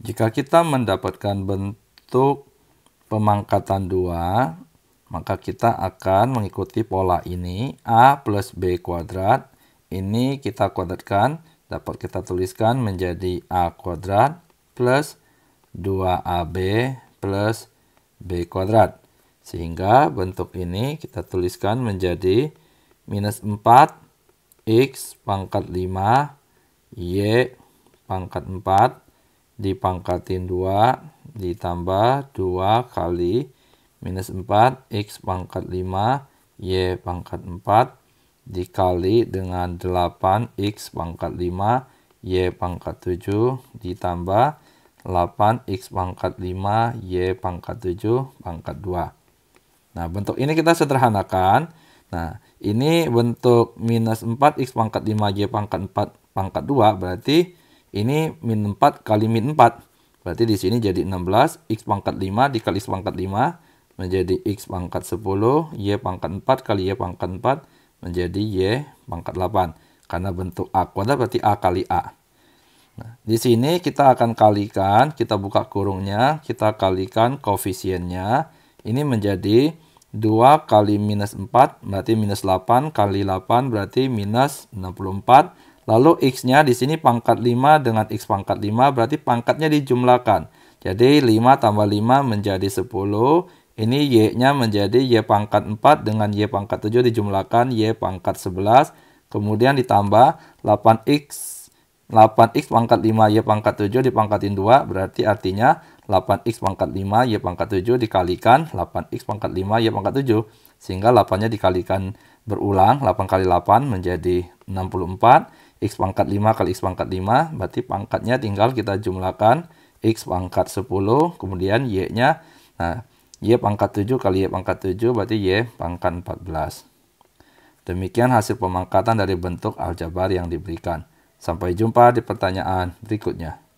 Jika kita mendapatkan bentuk pemangkatan 2, maka kita akan mengikuti pola ini. A plus B kuadrat, ini kita kuadratkan, dapat kita tuliskan menjadi A kuadrat plus 2AB plus B kuadrat. Sehingga bentuk ini kita tuliskan menjadi minus 4 X pangkat 5 Y pangkat 4 dipangkatin 2 ditambah 2 kali minus 4 X pangkat 5 Y pangkat 4 dikali dengan 8 X pangkat 5 Y pangkat 7 ditambah 8 X pangkat 5 Y pangkat 7 pangkat 2 nah bentuk ini kita sederhanakan nah ini bentuk minus 4 X pangkat 5 Y pangkat 4 pangkat 2 berarti ini min 4 kali min 4. Berarti di sini jadi 16. X pangkat 5 dikali X pangkat 5 menjadi X pangkat 10. Y pangkat 4 kali Y pangkat 4 menjadi Y pangkat 8. Karena bentuk A kuadrat berarti A kali A. Nah, di sini kita akan kalikan, kita buka kurungnya, kita kalikan koefisiennya. Ini menjadi 2 kali minus 4 berarti minus 8 kali 8 berarti minus 64 Lalu X-nya di sini pangkat 5 dengan X pangkat 5 berarti pangkatnya dijumlahkan. Jadi 5 tambah 5 menjadi 10. Ini Y-nya menjadi Y pangkat 4 dengan Y pangkat 7 dijumlahkan Y pangkat 11. Kemudian ditambah 8X 8x pangkat 5 y pangkat 7 dipangkatin 2 berarti artinya 8x pangkat 5 y pangkat 7 dikalikan 8x pangkat 5 y pangkat 7 sehingga 8-nya dikalikan berulang 8 kali 8 menjadi 64 X pangkat 5 kali X pangkat 5, berarti pangkatnya tinggal kita jumlahkan X pangkat 10, kemudian Y-nya, nah, Y pangkat 7 kali Y pangkat 7, berarti Y pangkat 14. Demikian hasil pemangkatan dari bentuk aljabar yang diberikan. Sampai jumpa di pertanyaan berikutnya.